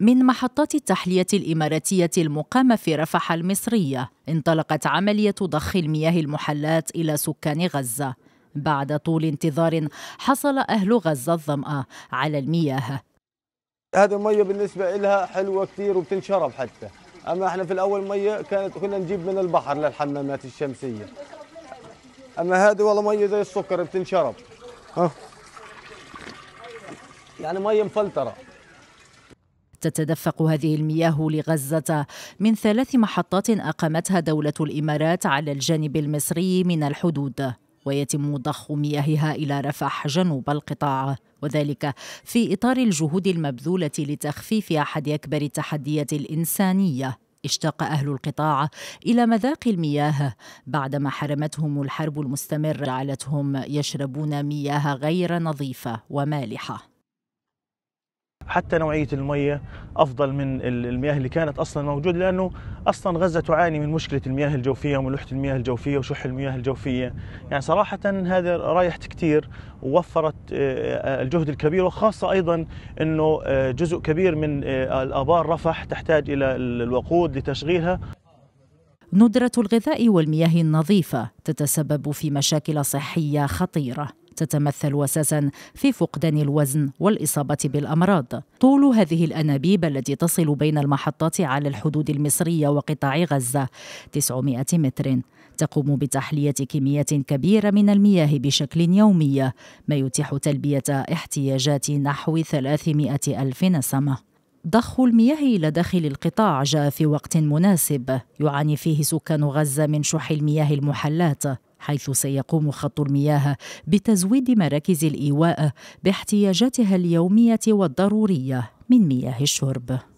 من محطات التحلية الإماراتية المقامة في رفح المصرية انطلقت عملية ضخ المياه المحلات إلى سكان غزة بعد طول انتظار حصل أهل غزة الظمأة على المياه هذه المية بالنسبة لها حلوة كثير وبتنشرب حتى أما احنا في الأول مية كانت كنا نجيب من البحر للحمامات الشمسية أما هذه والله مية زي السكر بتنشرب ها يعني مية مفلترة تتدفق هذه المياه لغزة من ثلاث محطات أقامتها دولة الإمارات على الجانب المصري من الحدود ويتم ضخ مياهها إلى رفح جنوب القطاع وذلك في إطار الجهود المبذولة لتخفيف أحد أكبر التحديات الإنسانية اشتاق أهل القطاع إلى مذاق المياه بعدما حرمتهم الحرب المستمرة جعلتهم يشربون مياه غير نظيفة ومالحة حتى نوعيه الميه افضل من المياه اللي كانت اصلا موجوده لانه اصلا غزه تعاني من مشكله المياه الجوفيه وملوحه المياه الجوفيه وشح المياه الجوفيه، يعني صراحه هذا رايحت كثير ووفرت آه، آه، الجهد الكبير وخاصه ايضا انه آه، جزء كبير من الابار رفح تحتاج الى الوقود لتشغيلها. ندره الغذاء والمياه النظيفه تتسبب في مشاكل صحيه خطيره. تتمثل أساسا في فقدان الوزن والإصابة بالأمراض طول هذه الأنابيب التي تصل بين المحطات على الحدود المصرية وقطاع غزة 900 متر تقوم بتحلية كميات كبيرة من المياه بشكل يومي ما يتيح تلبية احتياجات نحو 300 ألف نسمة ضخ المياه إلى داخل القطاع جاء في وقت مناسب يعاني فيه سكان غزة من شح المياه المحلات حيث سيقوم خط المياه بتزويد مراكز الايواء باحتياجاتها اليوميه والضروريه من مياه الشرب